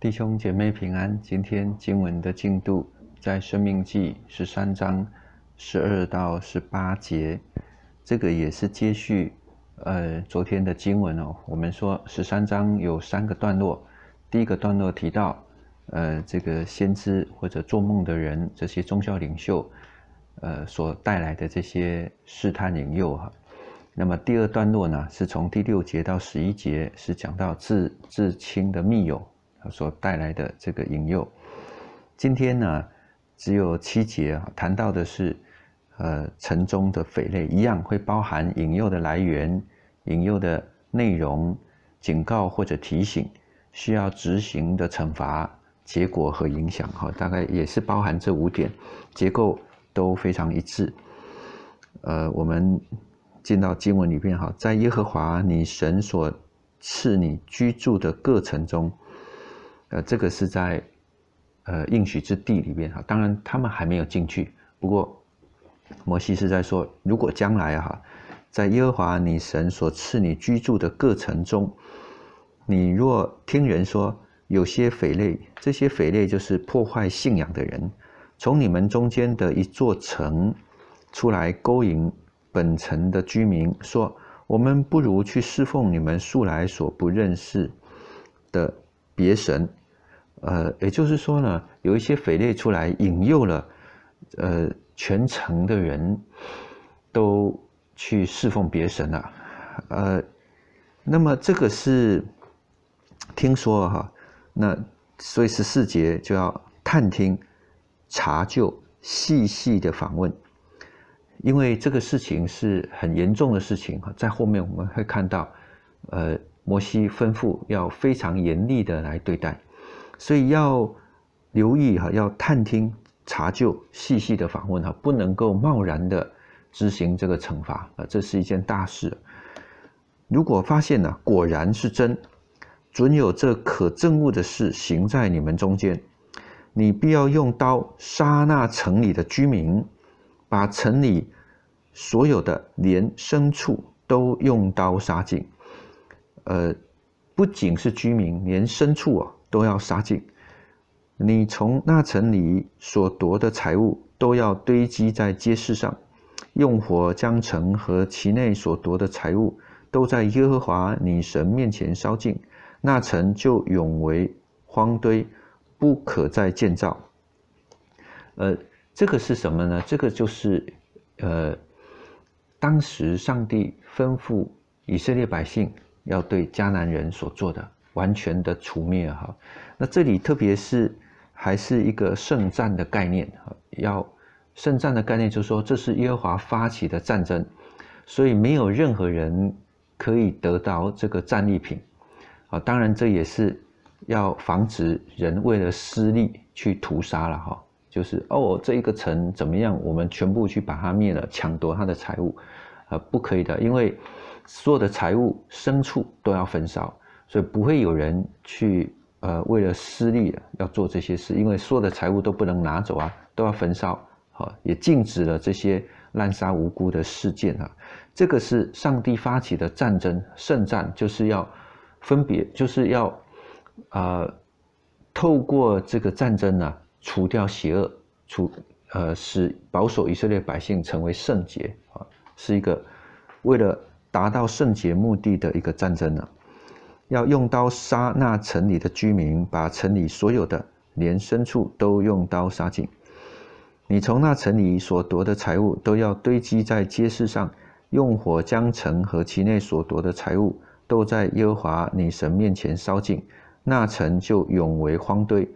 弟兄姐妹平安。今天经文的进度在《生命记》十三章十二到十八节，这个也是接续呃昨天的经文哦。我们说十三章有三个段落，第一个段落提到呃这个先知或者做梦的人这些宗教领袖呃所带来的这些试探引诱哈。那么第二段落呢，是从第六节到十一节是讲到至至亲的密友。所带来的这个引诱，今天呢只有七节啊，谈到的是，呃，城中的匪类一样会包含引诱的来源、引诱的内容、警告或者提醒、需要执行的惩罚、结果和影响哈，大概也是包含这五点，结构都非常一致。呃，我们进到经文里面哈，在耶和华你神所赐你居住的各城中。呃，这个是在呃应许之地里面哈，当然他们还没有进去。不过摩西是在说，如果将来哈，在耶和华你神所赐你居住的各城中，你若听人说有些匪类，这些匪类就是破坏信仰的人，从你们中间的一座城出来勾引本城的居民，说我们不如去侍奉你们素来所不认识的别神。呃，也就是说呢，有一些匪类出来引诱了，呃，全城的人都去侍奉别神了，呃，那么这个是听说哈，那所以十四节就要探听、查究、细细的访问，因为这个事情是很严重的事情哈，在后面我们会看到，呃，摩西吩咐要非常严厉的来对待。所以要留意哈，要探听查究，细细的访问哈，不能够贸然的执行这个惩罚啊，这是一件大事。如果发现呢，果然是真，准有这可憎恶的事行在你们中间，你必要用刀杀那城里的居民，把城里所有的连牲畜都用刀杀尽。呃，不仅是居民，连牲畜啊。都要杀尽，你从那城里所夺的财物都要堆积在街市上，用火将城和其内所夺的财物都在耶和华你神面前烧尽，那城就永为荒堆，不可再建造。呃，这个是什么呢？这个就是，呃，当时上帝吩咐以色列百姓要对迦南人所做的。完全的除灭哈，那这里特别是还是一个圣战的概念哈，要圣战的概念就是说，这是耶和华发起的战争，所以没有任何人可以得到这个战利品啊。当然，这也是要防止人为了私利去屠杀了哈，就是哦，这一个城怎么样，我们全部去把它灭了，抢夺他的财物啊，不可以的，因为所有的财物、牲畜都要焚烧。所以不会有人去呃，为了私利要做这些事，因为所有的财物都不能拿走啊，都要焚烧。好，也禁止了这些滥杀无辜的事件啊。这个是上帝发起的战争，圣战就是要分别，就是要啊，透过这个战争呢，除掉邪恶，除呃，使保守以色列百姓成为圣洁啊，是一个为了达到圣洁目的的一个战争呢。要用刀杀那城里的居民，把城里所有的连牲畜都用刀杀尽。你从那城里所夺的财物都要堆积在街市上，用火将城和其内所夺的财物都在耶和华你神面前烧尽，那城就永为荒堆，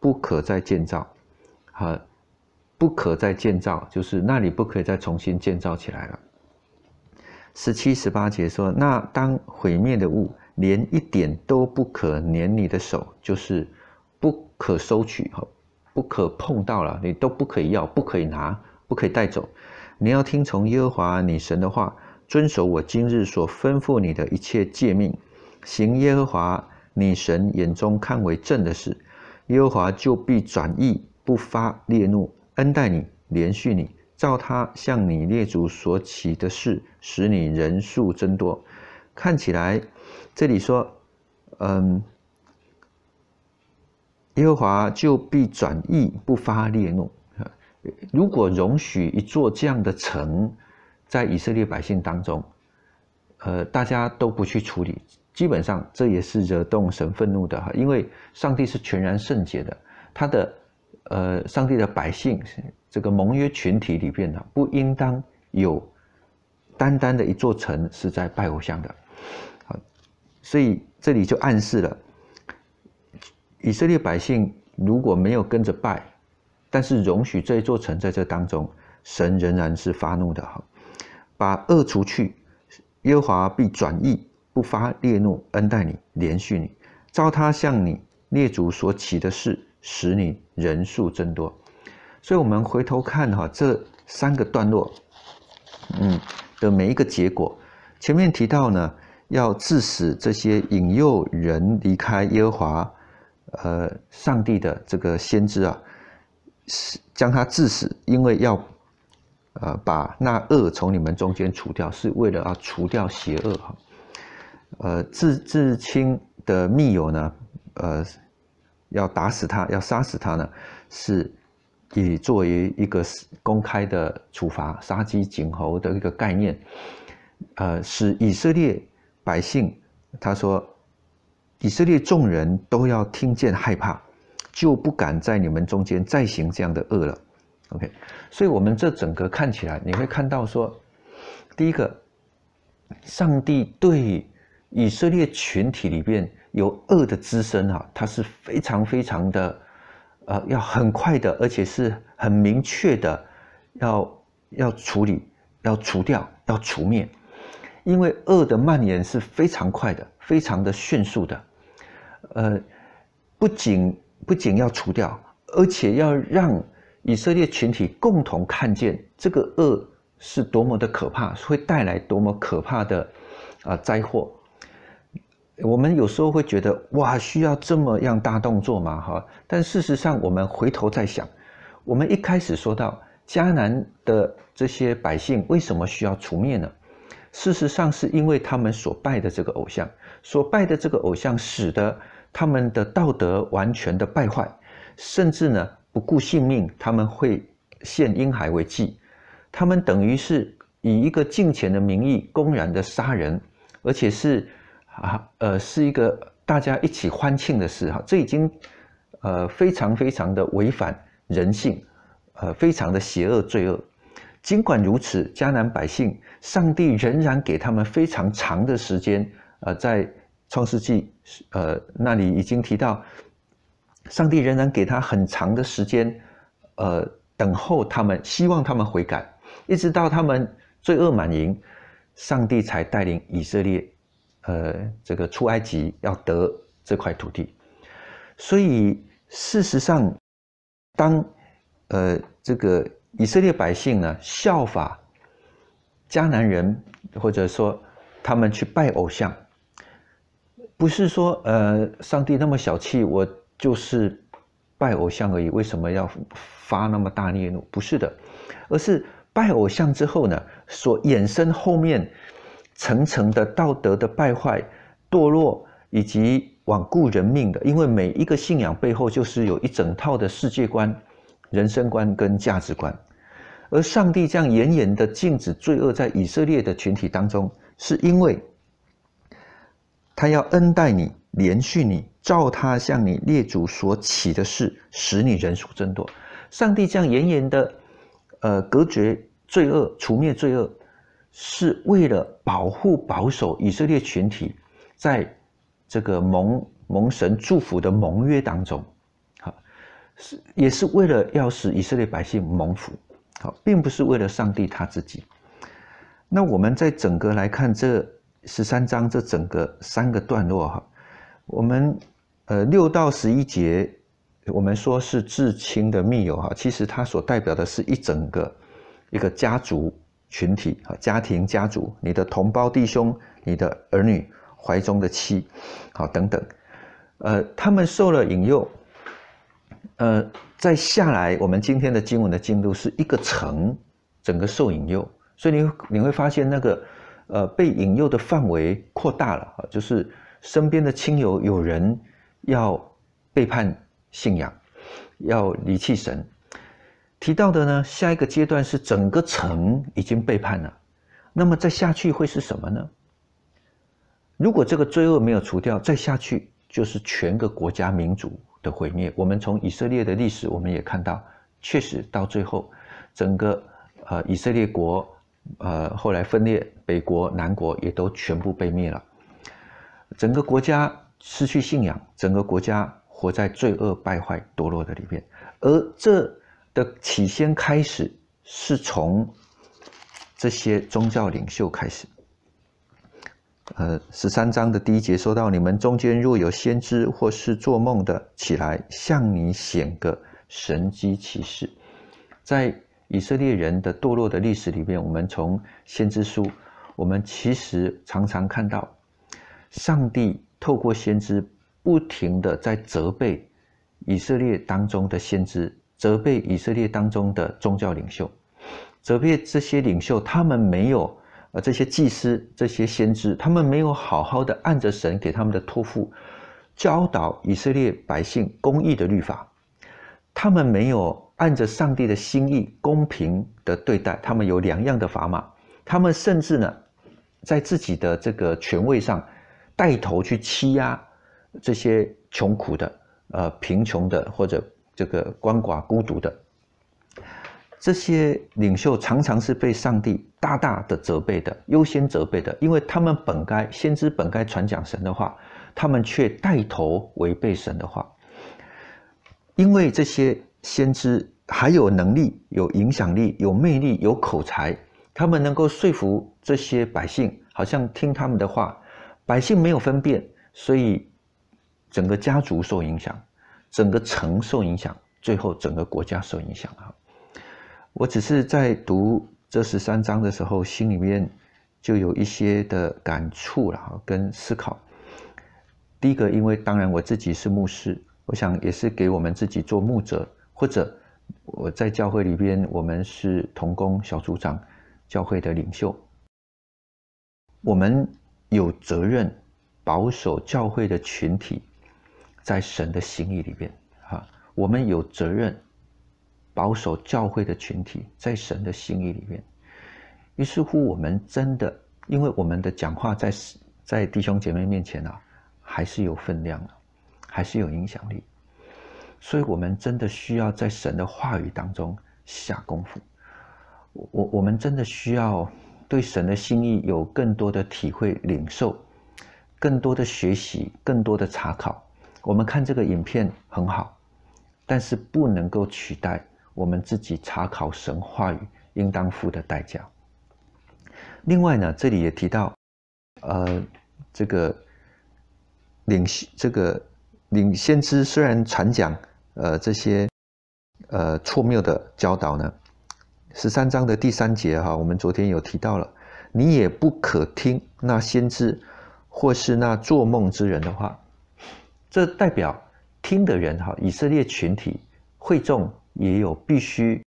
不可再建造。啊，不可再建造，就是那里不可以再重新建造起来了。十七、十八节说，那当毁灭的物。连一点都不可粘你的手，就是不可收取哈，不可碰到了，你都不可以要，不可以拿，不可以带走。你要听从耶和华你神的话，遵守我今日所吩咐你的一切诫命，行耶和华你神眼中看为正的事，耶和华就必转意，不发烈怒，恩待你，怜恤你，照他向你列祖所起的事，使你人数增多。看起来这里说，嗯，耶和华就必转意，不发烈怒。如果容许一座这样的城在以色列百姓当中，呃，大家都不去处理，基本上这也是惹动神愤怒的哈。因为上帝是全然圣洁的，他的呃，上帝的百姓这个盟约群体里边呢，不应当有单单的一座城是在拜偶像的。好，所以这里就暗示了，以色列百姓如果没有跟着拜，但是容许这一座城在这当中，神仍然是发怒的。哈。把恶除去，耶和华必转意，不发烈怒，恩待你，连续你，照他向你列祖所起的事，使你人数增多。所以，我们回头看哈，这三个段落，嗯，的每一个结果，前面提到呢。要致使这些引诱人离开耶和华，呃，上帝的这个先知啊，将他致死，因为要，呃，把那恶从你们中间除掉，是为了要除掉邪恶哈，呃，至至亲的密友呢，呃，要打死他，要杀死他呢，是，以作为一个公开的处罚，杀鸡儆猴的一个概念，呃，使以色列。百姓，他说：“以色列众人都要听见害怕，就不敢在你们中间再行这样的恶了。” OK，所以，我们这整个看起来，你会看到说，第一个，上帝对以色列群体里边有恶的滋生啊，他是非常非常的，呃，要很快的，而且是很明确的，要要处理，要除掉，要除灭。因为恶的蔓延是非常快的，非常的迅速的，呃，不仅不仅要除掉，而且要让以色列群体共同看见这个恶是多么的可怕，会带来多么可怕的啊灾祸。我们有时候会觉得哇，需要这么样大动作吗？哈，但事实上，我们回头再想，我们一开始说到迦南的这些百姓为什么需要除灭呢？事实上，是因为他们所拜的这个偶像，所拜的这个偶像，使得他们的道德完全的败坏，甚至呢不顾性命，他们会献婴孩为祭，他们等于是以一个敬钱的名义，公然的杀人，而且是啊，呃，是一个大家一起欢庆的事哈，这已经呃非常非常的违反人性，呃，非常的邪恶罪恶。尽管如此，迦南百姓，上帝仍然给他们非常长的时间。呃，在创世纪，呃，那里已经提到，上帝仍然给他很长的时间，呃，等候他们，希望他们悔改，一直到他们罪恶满盈，上帝才带领以色列，呃，这个出埃及，要得这块土地。所以，事实上，当，呃，这个。以色列百姓呢效法迦南人，或者说他们去拜偶像，不是说呃上帝那么小气，我就是拜偶像而已。为什么要发那么大烈怒？不是的，而是拜偶像之后呢，所衍生后面层层的道德的败坏、堕落以及罔顾人命的。因为每一个信仰背后，就是有一整套的世界观、人生观跟价值观。而上帝这样严严的禁止罪恶在以色列的群体当中，是因为他要恩待你、怜恤你，照他向你列祖所起的事，使你人数增多。上帝这样严严的，呃，隔绝罪恶、除灭罪恶，是为了保护、保守以色列群体在这个蒙蒙神祝福的盟约当中，好是也是为了要使以色列百姓蒙福。好，并不是为了上帝他自己。那我们在整个来看这十三章这整个三个段落哈，我们呃六到十一节，我们说是至亲的密友哈，其实它所代表的是一整个一个家族群体啊，家庭、家族、你的同胞弟兄、你的儿女、怀中的妻，好等等，呃，他们受了引诱。呃，再下来，我们今天的经文的进度是一个城，整个受引诱，所以你你会发现那个，呃，被引诱的范围扩大了啊，就是身边的亲友有人要背叛信仰，要离弃神。提到的呢，下一个阶段是整个城已经背叛了，那么再下去会是什么呢？如果这个罪恶没有除掉，再下去就是全个国家民族。的毁灭，我们从以色列的历史，我们也看到，确实到最后，整个呃以色列国，呃后来分裂，北国南国也都全部被灭了，整个国家失去信仰，整个国家活在罪恶败坏堕落的里面，而这的起先开始是从这些宗教领袖开始。呃，十三章的第一节说到：你们中间若有先知或是做梦的，起来向你显个神迹奇事。在以色列人的堕落的历史里面，我们从先知书，我们其实常常看到，上帝透过先知不停的在责备以色列当中的先知，责备以色列当中的宗教领袖，责备这些领袖，他们没有。这些祭司、这些先知，他们没有好好的按着神给他们的托付，教导以色列百姓公义的律法。他们没有按着上帝的心意，公平的对待。他们有两样的砝码。他们甚至呢，在自己的这个权位上，带头去欺压这些穷苦的、呃贫穷的或者这个鳏寡孤独的。这些领袖常常是被上帝大大的责备的，优先责备的，因为他们本该先知本该传讲神的话，他们却带头违背神的话。因为这些先知还有能力、有影响力、有魅力、有口才，他们能够说服这些百姓，好像听他们的话，百姓没有分辨，所以整个家族受影响，整个城受影响，最后整个国家受影响啊。我只是在读这十三章的时候，心里面就有一些的感触了跟思考。第一个，因为当然我自己是牧师，我想也是给我们自己做牧者，或者我在教会里边，我们是同工小组长、教会的领袖，我们有责任保守教会的群体在神的心意里边。啊，我们有责任。保守教会的群体在神的心意里面，于是乎，我们真的因为我们的讲话在在弟兄姐妹面前啊，还是有分量的，还是有影响力，所以我们真的需要在神的话语当中下功夫。我我们真的需要对神的心意有更多的体会、领受，更多的学习、更多的查考。我们看这个影片很好，但是不能够取代。我们自己查考神话语应当付的代价。另外呢，这里也提到，呃，这个领这个领先知虽然常讲，呃，这些呃错谬的教导呢。十三章的第三节哈，我们昨天有提到了，你也不可听那先知或是那做梦之人的话。这代表听的人哈，以色列群体会众。也有必须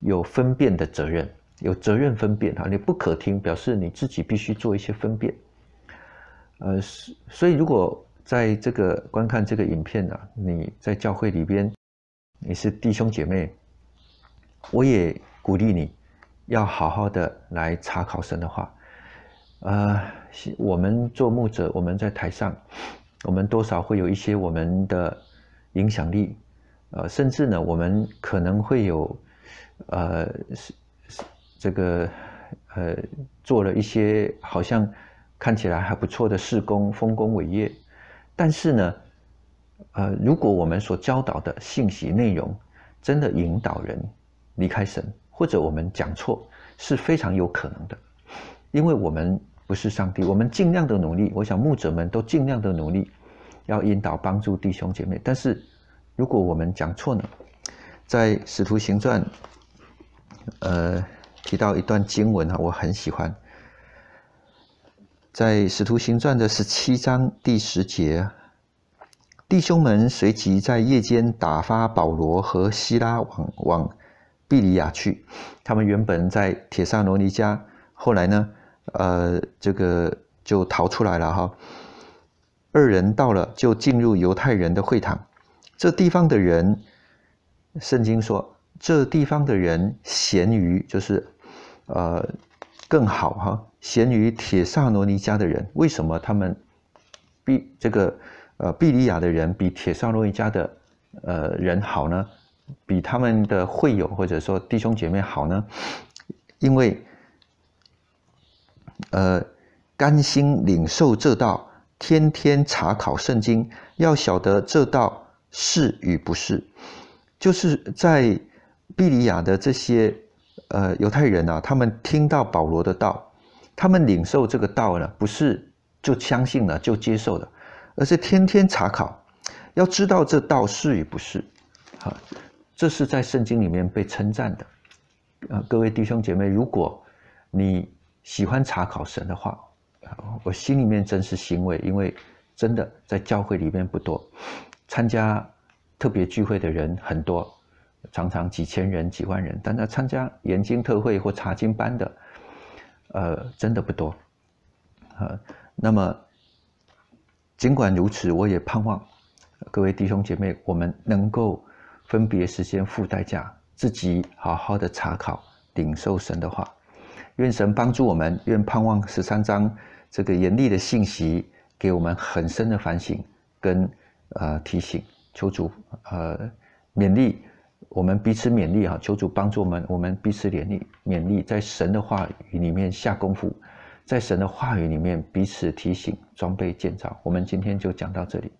有分辨的责任，有责任分辨哈。你不可听，表示你自己必须做一些分辨。呃，所以如果在这个观看这个影片啊，你在教会里边，你是弟兄姐妹，我也鼓励你，要好好的来查考神的话。呃，我们做牧者，我们在台上，我们多少会有一些我们的影响力。呃，甚至呢，我们可能会有，呃，是是这个呃，做了一些好像看起来还不错的事工、丰功伟业，但是呢，呃，如果我们所教导的信息内容真的引导人离开神，或者我们讲错，是非常有可能的，因为我们不是上帝，我们尽量的努力，我想牧者们都尽量的努力，要引导帮助弟兄姐妹，但是。如果我们讲错呢？在《使徒行传》呃提到一段经文啊，我很喜欢。在《使徒行传》的十七章第十节，弟兄们随即在夜间打发保罗和希拉往往庇里亚去。他们原本在铁萨罗尼家，后来呢，呃，这个就逃出来了哈。二人到了，就进入犹太人的会堂。这地方的人，圣经说，这地方的人咸于，就是，呃，更好哈。咸于铁萨罗尼迦的人，为什么他们比这个呃比利亚的人比铁萨罗尼迦的呃人好呢？比他们的会友或者说弟兄姐妹好呢？因为，呃，甘心领受这道，天天查考圣经，要晓得这道。是与不是，就是在比利亚的这些呃犹太人啊，他们听到保罗的道，他们领受这个道呢，不是就相信了就接受了，而是天天查考，要知道这道是与不是。啊，这是在圣经里面被称赞的。啊，各位弟兄姐妹，如果你喜欢查考神的话，我心里面真是欣慰，因为真的在教会里面不多。参加特别聚会的人很多，常常几千人、几万人，但他参加研经特会或查经班的，呃，真的不多。呃，那么尽管如此，我也盼望各位弟兄姐妹，我们能够分别时间、付代价，自己好好的查考、领受神的话。愿神帮助我们，愿盼望十三章这个严厉的信息给我们很深的反省跟。呃，提醒，求主呃勉励我们彼此勉励啊！求主帮助我们，我们彼此勉励、勉励在神的话语里面下功夫，在神的话语里面彼此提醒、装备建造。我们今天就讲到这里。